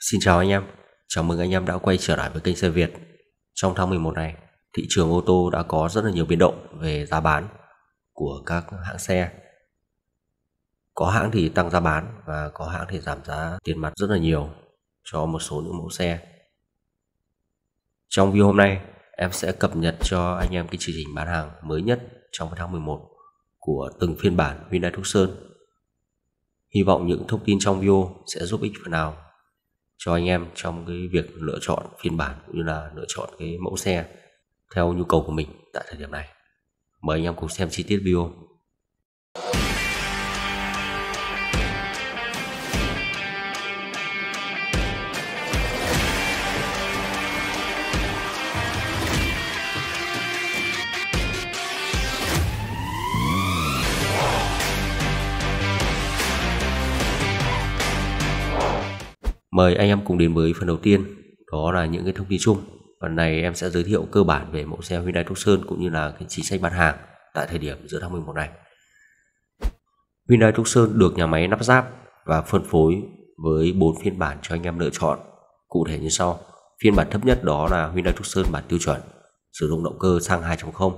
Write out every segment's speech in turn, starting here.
Xin chào anh em, chào mừng anh em đã quay trở lại với kênh xe Việt. Trong tháng 11 này, thị trường ô tô đã có rất là nhiều biến động về giá bán của các hãng xe. Có hãng thì tăng giá bán và có hãng thì giảm giá tiền mặt rất là nhiều cho một số những mẫu xe. Trong video hôm nay, em sẽ cập nhật cho anh em cái chương trình bán hàng mới nhất trong tháng 11 của từng phiên bản Hyundai Tucson Hy vọng những thông tin trong video sẽ giúp ích phần nào cho anh em trong cái việc lựa chọn phiên bản cũng như là lựa chọn cái mẫu xe theo nhu cầu của mình tại thời điểm này mời anh em cùng xem chi tiết video Mời anh em cùng đến với phần đầu tiên, đó là những cái thông tin chung. Phần này em sẽ giới thiệu cơ bản về mẫu xe Hyundai Tucson cũng như là cái chính sách bán hàng tại thời điểm giữa tháng 11 này. Hyundai Tucson được nhà máy lắp ráp và phân phối với 4 phiên bản cho anh em lựa chọn, cụ thể như sau. Phiên bản thấp nhất đó là Hyundai Tucson bản tiêu chuẩn, sử dụng động cơ xăng 2.0.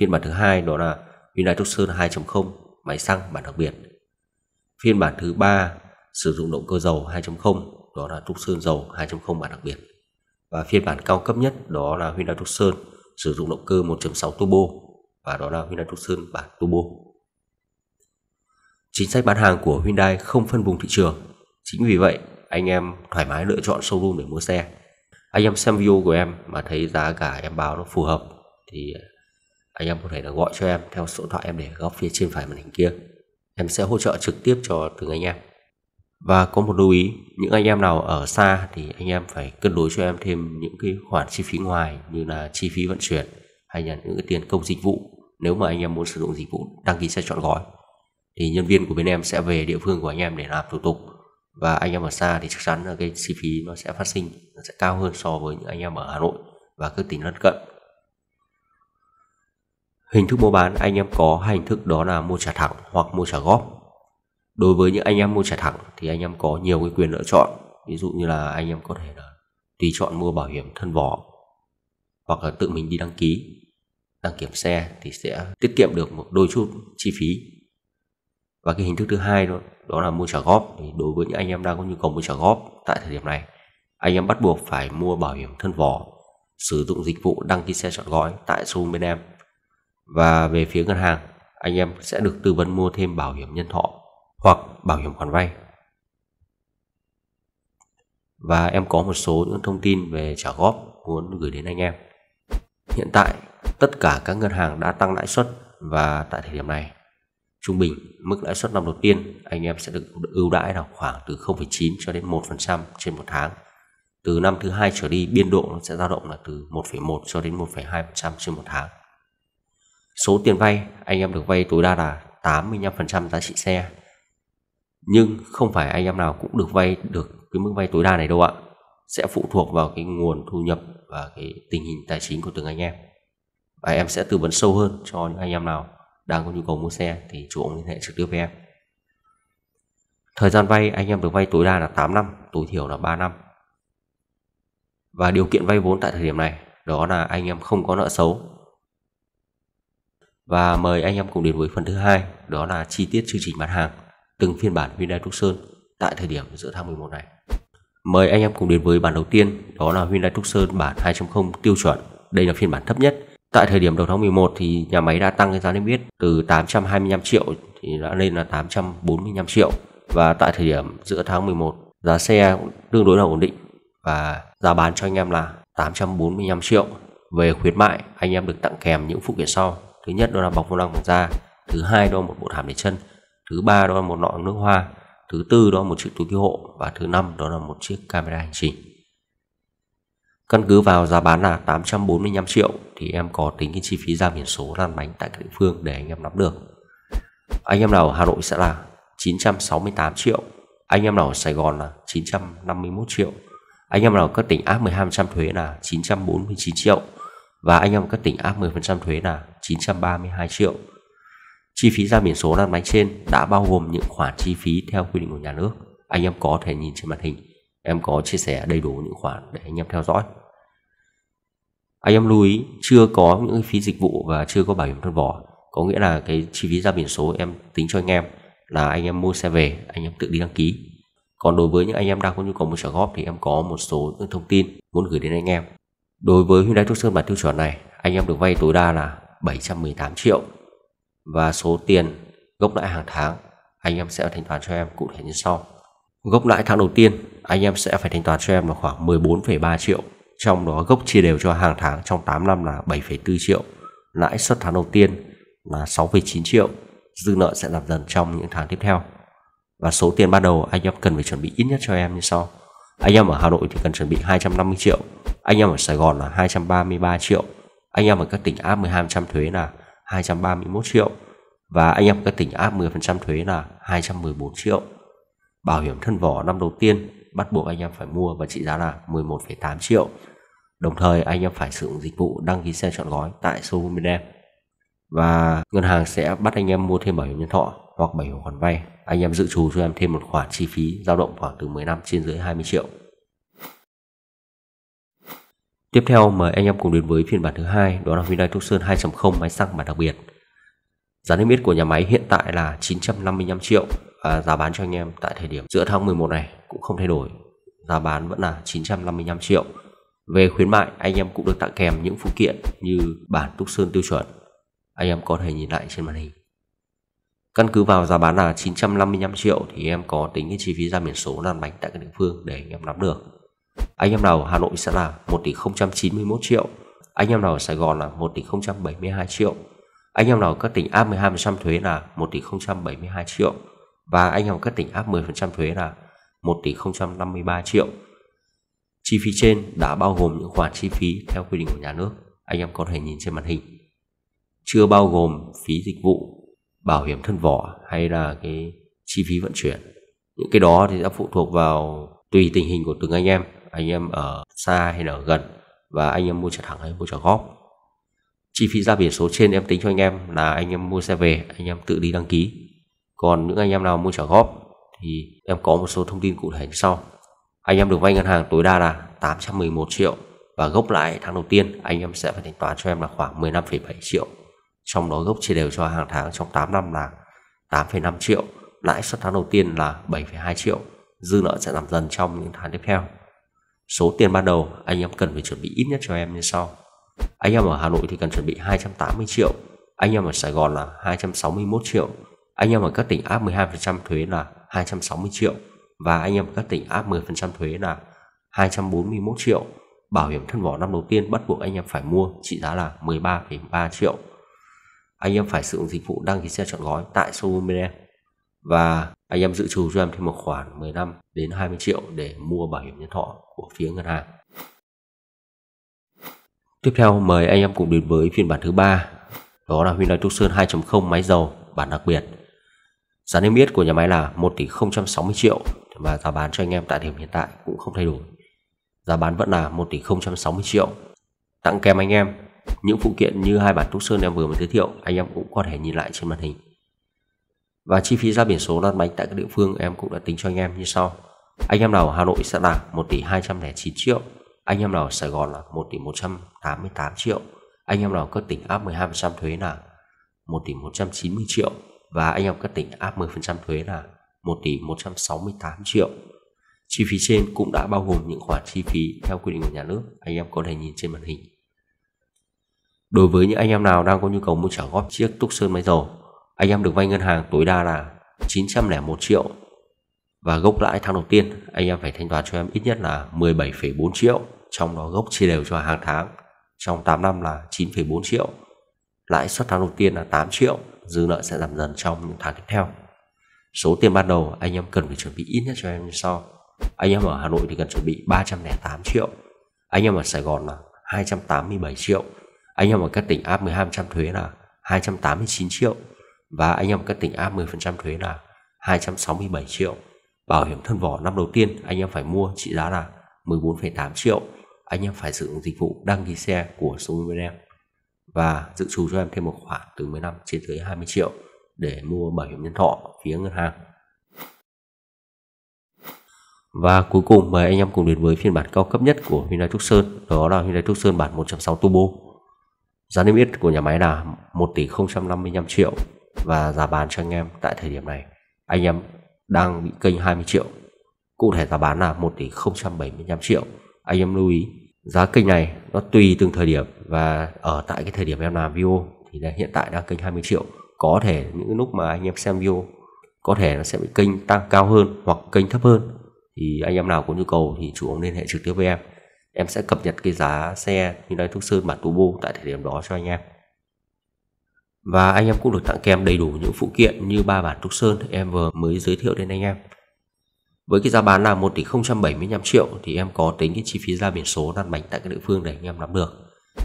Phiên bản thứ hai đó là Hyundai Tucson 2.0 máy xăng bản đặc biệt. Phiên bản thứ ba sử dụng động cơ dầu 2.0 đó là trúc sơn dầu 2.0 bản đặc biệt và phiên bản cao cấp nhất đó là Hyundai Tucson sử dụng động cơ 1.6 turbo và đó là Hyundai Tucson bản turbo. Chính sách bán hàng của Hyundai không phân vùng thị trường. Chính vì vậy, anh em thoải mái lựa chọn showroom để mua xe. Anh em xem video của em mà thấy giá cả em báo nó phù hợp thì anh em có thể là gọi cho em theo số điện thoại em để góc phía trên phải màn hình kia. Em sẽ hỗ trợ trực tiếp cho từng anh em. Và có một lưu ý, những anh em nào ở xa thì anh em phải cân đối cho em thêm những cái khoản chi phí ngoài như là chi phí vận chuyển hay là những cái tiền công dịch vụ nếu mà anh em muốn sử dụng dịch vụ đăng ký xe chọn gói thì nhân viên của bên em sẽ về địa phương của anh em để làm thủ tục và anh em ở xa thì chắc chắn là cái chi phí nó sẽ phát sinh nó sẽ cao hơn so với những anh em ở Hà Nội và các tỉnh lân cận. Hình thức mua bán anh em có hai hình thức đó là mua trả thẳng hoặc mua trả góp đối với những anh em mua trả thẳng thì anh em có nhiều cái quyền lựa chọn ví dụ như là anh em có thể là tùy chọn mua bảo hiểm thân vỏ hoặc là tự mình đi đăng ký đăng kiểm xe thì sẽ tiết kiệm được một đôi chút chi phí và cái hình thức thứ hai đó, đó là mua trả góp thì đối với những anh em đang có nhu cầu mua trả góp tại thời điểm này anh em bắt buộc phải mua bảo hiểm thân vỏ sử dụng dịch vụ đăng ký xe chọn gói tại showroom bên em và về phía ngân hàng anh em sẽ được tư vấn mua thêm bảo hiểm nhân thọ hoặc bảo hiểm khoản vay. Và em có một số những thông tin về trả góp muốn gửi đến anh em. Hiện tại, tất cả các ngân hàng đã tăng lãi suất và tại thời điểm này, trung bình mức lãi suất năm đầu tiên anh em sẽ được ưu đãi là khoảng từ 0,9 cho đến 1% trên một tháng. Từ năm thứ hai trở đi biên độ nó sẽ dao động là từ 1,1 cho đến 1,2% trên một tháng. Số tiền vay anh em được vay tối đa là 85% giá trị xe nhưng không phải anh em nào cũng được vay được cái mức vay tối đa này đâu ạ sẽ phụ thuộc vào cái nguồn thu nhập và cái tình hình tài chính của từng anh em và em sẽ tư vấn sâu hơn cho những anh em nào đang có nhu cầu mua xe thì chủ ông liên hệ trực tiếp với em thời gian vay anh em được vay tối đa là 8 năm tối thiểu là 3 năm và điều kiện vay vốn tại thời điểm này đó là anh em không có nợ xấu và mời anh em cùng đến với phần thứ hai đó là chi tiết chương trình bán hàng từng phiên bản Hyundai Tucson tại thời điểm giữa tháng 11 này. Mời anh em cùng đến với bản đầu tiên, đó là Hyundai Tucson bản 2.0 tiêu chuẩn. Đây là phiên bản thấp nhất. Tại thời điểm đầu tháng 11 thì nhà máy đã tăng cái giá niêm yết từ 825 triệu thì đã lên là 845 triệu và tại thời điểm giữa tháng 11 giá xe tương đối là ổn định và giá bán cho anh em là 845 triệu. Về khuyến mại, anh em được tặng kèm những phụ kiện sau. Thứ nhất đó là bọc vô lăng bằng da, thứ hai đó là một bộ thảm để chân, thứ ba đó là một nọ nước hoa thứ tư đó là một chiếc túi cứu hộ và thứ năm đó là một chiếc camera hành trình căn cứ vào giá bán là 845 triệu thì em có tính cái chi phí ra biển số lăn bánh tại các địa phương để anh em nắm được anh em nào ở Hà Nội sẽ là 968 triệu anh em nào ở Sài Gòn là 951 triệu anh em nào ở các tỉnh áp 12% thuế là 949 triệu và anh em các tỉnh áp 10% thuế là 932 triệu Chi phí ra biển số lăn máy trên đã bao gồm những khoản chi phí theo quy định của nhà nước. Anh em có thể nhìn trên màn hình, em có chia sẻ đầy đủ những khoản để anh em theo dõi. Anh em lưu ý chưa có những phí dịch vụ và chưa có bảo hiểm thân vỏ, có nghĩa là cái chi phí ra biển số em tính cho anh em là anh em mua xe về, anh em tự đi đăng ký. Còn đối với những anh em đang có nhu cầu mua trả góp thì em có một số những thông tin muốn gửi đến anh em. Đối với Hyundai Tucson bản tiêu chuẩn này, anh em được vay tối đa là 718 triệu và số tiền gốc lãi hàng tháng anh em sẽ thanh toán cho em cụ thể như sau. Gốc lãi tháng đầu tiên anh em sẽ phải thanh toán cho em là khoảng 14,3 triệu, trong đó gốc chia đều cho hàng tháng trong 8 năm là 7,4 triệu, lãi suất tháng đầu tiên là 6,9 triệu, dư nợ sẽ giảm dần trong những tháng tiếp theo. Và số tiền ban đầu anh em cần phải chuẩn bị ít nhất cho em như sau. Anh em ở Hà Nội thì cần chuẩn bị 250 triệu, anh em ở Sài Gòn là 233 triệu, anh em ở các tỉnh áp 12% thuế là 231 triệu và anh em các tỉnh áp 10% thuế là 214 triệu. Bảo hiểm thân vỏ năm đầu tiên bắt buộc anh em phải mua và trị giá là 11,8 triệu. Đồng thời anh em phải sử dụng dịch vụ đăng ký xe chọn gói tại showroom bên em. Và ngân hàng sẽ bắt anh em mua thêm bảo hiểm nhân thọ hoặc bảo hiểm khoản vay. Anh em dự trù cho em thêm một khoản chi phí dao động khoảng từ 15 trên dưới 20 triệu. Tiếp theo mời anh em cùng đến với phiên bản thứ hai đó là Hyundai Tucson 2.0 máy xăng bản đặc biệt. Giá niêm yết của nhà máy hiện tại là 955 triệu và giá bán cho anh em tại thời điểm giữa tháng 11 này cũng không thay đổi. Giá bán vẫn là 955 triệu. Về khuyến mại, anh em cũng được tặng kèm những phụ kiện như bản Tucson tiêu chuẩn. Anh em có thể nhìn lại trên màn hình. Căn cứ vào giá bán là 955 triệu thì em có tính cái chi phí ra biển số lăn bánh tại các địa phương để anh em nắm được. Anh em nào Hà Nội sẽ là 1 tỷ 091 triệu Anh em nào ở Sài Gòn là 1 tỷ 072 triệu Anh em nào các tỉnh áp 12% thuế là 1 tỷ 072 triệu Và anh em ở các tỉnh áp 10% thuế là 1 tỷ 053 triệu Chi phí trên đã bao gồm những khoản chi phí theo quy định của nhà nước Anh em có thể nhìn trên màn hình Chưa bao gồm phí dịch vụ, bảo hiểm thân vỏ hay là cái chi phí vận chuyển Những cái đó thì sẽ phụ thuộc vào tùy tình hình của từng anh em anh em ở xa hay là ở gần và anh em mua trả thẳng hay mua trả góp chi phí ra biển số trên em tính cho anh em là anh em mua xe về anh em tự đi đăng ký còn những anh em nào mua trả góp thì em có một số thông tin cụ thể như sau anh em được vay ngân hàng tối đa là 811 triệu và gốc lãi tháng đầu tiên anh em sẽ phải thanh toán cho em là khoảng 15,7 triệu trong đó gốc chia đều cho hàng tháng trong 8 năm là 8,5 triệu lãi suất tháng đầu tiên là 7,2 triệu dư nợ sẽ giảm dần trong những tháng tiếp theo Số tiền ban đầu anh em cần phải chuẩn bị ít nhất cho em như sau. Anh em ở Hà Nội thì cần chuẩn bị 280 triệu, anh em ở Sài Gòn là 261 triệu, anh em ở các tỉnh áp 12% thuế là 260 triệu và anh em ở các tỉnh áp 10% thuế là 241 triệu. Bảo hiểm thân vỏ năm đầu tiên bắt buộc anh em phải mua trị giá là 13,3 triệu. Anh em phải sử dụng dịch vụ đăng ký xe chọn gói tại showroom bên em và anh em dự trù cho em thêm một khoản 15 đến 20 triệu để mua bảo hiểm nhân thọ của phía ngân hàng. Tiếp theo mời anh em cùng đến với phiên bản thứ ba đó là Hyundai Tucson 2.0 máy dầu bản đặc biệt. Giá niêm yết của nhà máy là 1 tỷ 060 triệu và giá bán cho anh em tại điểm hiện tại cũng không thay đổi. Giá bán vẫn là 1 tỷ 060 triệu. Tặng kèm anh em những phụ kiện như hai bản Tucson em vừa mới giới thiệu, anh em cũng có thể nhìn lại trên màn hình. Và chi phí ra biển số lăn bánh tại các địa phương em cũng đã tính cho anh em như sau. Anh em nào ở Hà Nội sẽ là 1 tỷ 209 triệu, anh em nào ở Sài Gòn là 1 tỷ 188 triệu, anh em nào các tỉnh áp 12% thuế là 1 tỷ 190 triệu và anh em các tỉnh áp 10% thuế là 1 tỷ 168 triệu. Chi phí trên cũng đã bao gồm những khoản chi phí theo quy định của nhà nước, anh em có thể nhìn trên màn hình. Đối với những anh em nào đang có nhu cầu mua trả góp chiếc túc sơn máy dầu anh em được vay ngân hàng tối đa là 901 triệu và gốc lãi tháng đầu tiên anh em phải thanh toán cho em ít nhất là 17,4 triệu trong đó gốc chia đều cho hàng tháng trong 8 năm là 9,4 triệu lãi suất tháng đầu tiên là 8 triệu dư nợ sẽ giảm dần trong những tháng tiếp theo số tiền ban đầu anh em cần phải chuẩn bị ít nhất cho em như sau anh em ở Hà Nội thì cần chuẩn bị 308 triệu anh em ở Sài Gòn là 287 triệu anh em ở các tỉnh áp 12% thuế là 289 triệu và anh em các tỉnh áp 10% thuế là 267 triệu. Bảo hiểm thân vỏ năm đầu tiên anh em phải mua trị giá là 14,8 triệu. Anh em phải sử dụng dịch vụ đăng ký xe của Sung bên em và dự trù cho em thêm một khoản từ 15 trên dưới 20 triệu để mua bảo hiểm nhân thọ phía ngân hàng. Và cuối cùng mời anh em cùng đến với phiên bản cao cấp nhất của Hyundai Tucson, đó là Hyundai Tucson bản 1.6 turbo. Giá niêm yết của nhà máy là 1 tỷ 055 triệu và giá bán cho anh em tại thời điểm này anh em đang bị kênh 20 triệu cụ thể giá bán là 1 tỷ 075 triệu anh em lưu ý giá kênh này nó tùy từng thời điểm và ở tại cái thời điểm em làm video thì hiện tại đang kênh 20 triệu có thể những lúc mà anh em xem video có thể nó sẽ bị kênh tăng cao hơn hoặc kênh thấp hơn thì anh em nào có nhu cầu thì chủ ông liên hệ trực tiếp với em em sẽ cập nhật cái giá xe như thuốc sơn bản turbo tại thời điểm đó cho anh em và anh em cũng được tặng kèm đầy đủ những phụ kiện như ba bản trúc sơn em vừa mới giới thiệu đến anh em. Với cái giá bán là 1 tỷ 075 triệu thì em có tính cái chi phí ra biển số lăn bánh tại các địa phương để anh em nắm được.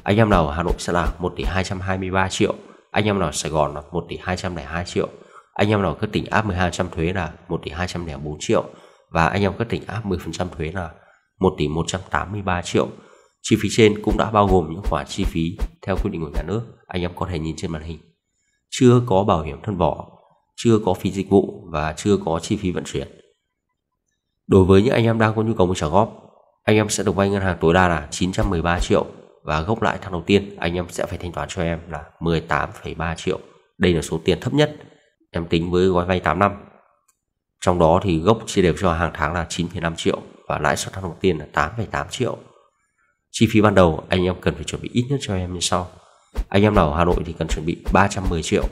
Anh em nào ở Hà Nội sẽ là 1 tỷ 223 triệu, anh em nào ở Sài Gòn là 1 tỷ 202 triệu, anh em nào các tỉnh áp 12% thuế là 1 tỷ 204 triệu và anh em các tỉnh áp 10% thuế là 1 tỷ 183 triệu. Chi phí trên cũng đã bao gồm những khoản chi phí theo quy định của nhà nước, anh em có thể nhìn trên màn hình chưa có bảo hiểm thân vỏ, chưa có phí dịch vụ và chưa có chi phí vận chuyển. Đối với những anh em đang có nhu cầu muốn trả góp, anh em sẽ được vay ngân hàng tối đa là 913 triệu và gốc lãi tháng đầu tiên anh em sẽ phải thanh toán cho em là 18,3 triệu. Đây là số tiền thấp nhất em tính với gói vay 8 năm. Trong đó thì gốc chia đều cho hàng tháng là 9,5 triệu và lãi suất tháng đầu tiên là 8,8 triệu. Chi phí ban đầu anh em cần phải chuẩn bị ít nhất cho em như sau. Anh em nào ở Hà Nội thì cần chuẩn bị 310 triệu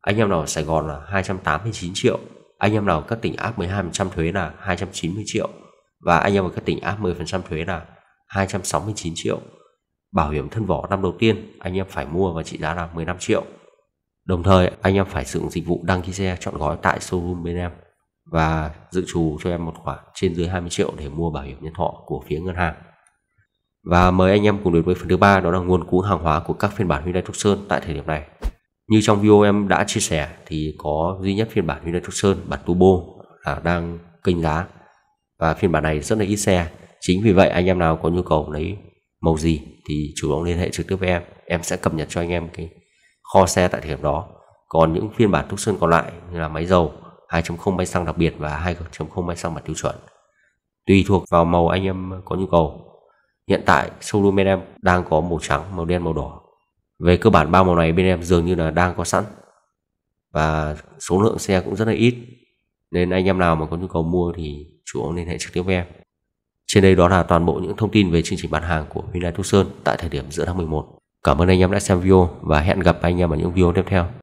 Anh em nào ở Sài Gòn là 289 triệu Anh em nào ở các tỉnh áp 12% thuế là 290 triệu Và anh em ở các tỉnh áp 10% thuế là 269 triệu Bảo hiểm thân vỏ năm đầu tiên anh em phải mua và trị giá là 15 triệu Đồng thời anh em phải sử dụng dịch vụ đăng ký xe chọn gói tại showroom bên em và dự trù cho em một khoản trên dưới 20 triệu để mua bảo hiểm nhân thọ của phía ngân hàng và mời anh em cùng đến với phần thứ ba đó là nguồn cú hàng hóa của các phiên bản Hyundai Tucson tại thời điểm này. Như trong video em đã chia sẻ thì có duy nhất phiên bản Hyundai Tucson bản turbo là đang kênh giá và phiên bản này rất là ít xe. Chính vì vậy anh em nào có nhu cầu lấy màu gì thì chủ động liên hệ trực tiếp với em, em sẽ cập nhật cho anh em cái kho xe tại thời điểm đó. Còn những phiên bản Tucson còn lại như là máy dầu 2.0 máy xăng đặc biệt và 2.0 máy xăng bản tiêu chuẩn tùy thuộc vào màu anh em có nhu cầu Hiện tại showroom bên em đang có màu trắng, màu đen, màu đỏ. Về cơ bản ba màu này bên em dường như là đang có sẵn. Và số lượng xe cũng rất là ít. Nên anh em nào mà có nhu cầu mua thì chủ liên hệ trực tiếp với em. Trên đây đó là toàn bộ những thông tin về chương trình bán hàng của Hyundai Tucson tại thời điểm giữa tháng 11. Cảm ơn anh em đã xem video và hẹn gặp anh em ở những video tiếp theo.